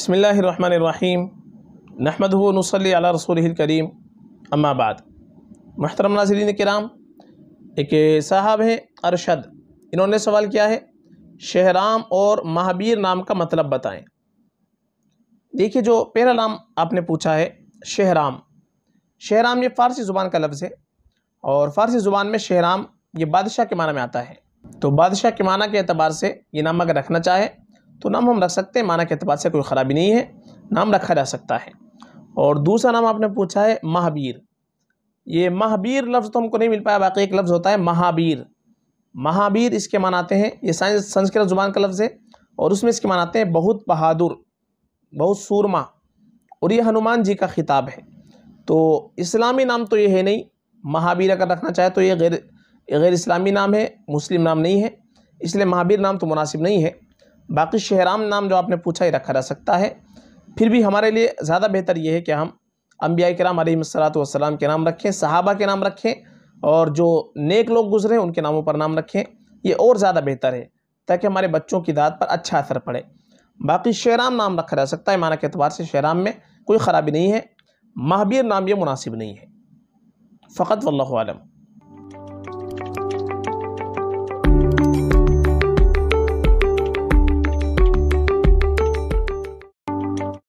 بسم اللہ الرحمن الرحیم نحمد نصلی علی رسول الکریم اما بعد محترم ناظرین کرام ایک صاحب ہیں ارشد انہوں نے سوال کیا ہے شہرام اور مہابیر نام کا مطلب بتائیں دیکھیے جو پہلا نام آپ نے پوچھا ہے شہرام شہرام یہ فارسی زبان کا لفظ ہے اور فارسی زبان میں شہرام یہ بادشاہ کے معنی میں آتا ہے تو بادشاہ کے معنی کے اعتبار سے یہ نام اگر رکھنا چاہے تو نام ہم رکھ سکتے ہیں معنی کے اعتبار سے کوئی خرابی نہیں ہے نام رکھا جا سکتا ہے اور دوسرا نام آپ نے پوچھا ہے مہابیر یہ مہابیر لفظ تو ہم کو نہیں مل پایا باقی ایک لفظ ہوتا ہے مہابیر مہابیر اس کے معنی آتے ہیں یہ سائنس سنسکرت زبان کا لفظ ہے اور اس میں اس کے معنی آتے ہیں بہت بہادر بہت سورما اور یہ ہنومان جی کا خطاب ہے تو اسلامی نام تو یہ ہے نہیں مہابیر اگر رکھنا چاہے تو یہ غیر غیر اسلامی نام ہے مسلم نام نہیں ہے اس لیے مہابیر نام تو مناسب نہیں ہے باقی شہرام نام جو آپ نے پوچھا ہی رکھا رہ سکتا ہے پھر بھی ہمارے لیے زیادہ بہتر یہ ہے کہ ہم انبیاء کرام علیہ صلاۃ والسلام کے نام رکھیں صحابہ کے نام رکھیں اور جو نیک لوگ گزرے ہیں ان کے ناموں پر نام رکھیں یہ اور زیادہ بہتر ہے تاکہ ہمارے بچوں کی داد پر اچھا اثر پڑے باقی شہرام نام رکھا رہ سکتا ہے معنی کے اعتبار سے شہرام میں کوئی خرابی نہیں ہے مہبیر نام یہ مناسب نہیں ہے فقط واللہ اللہ عالم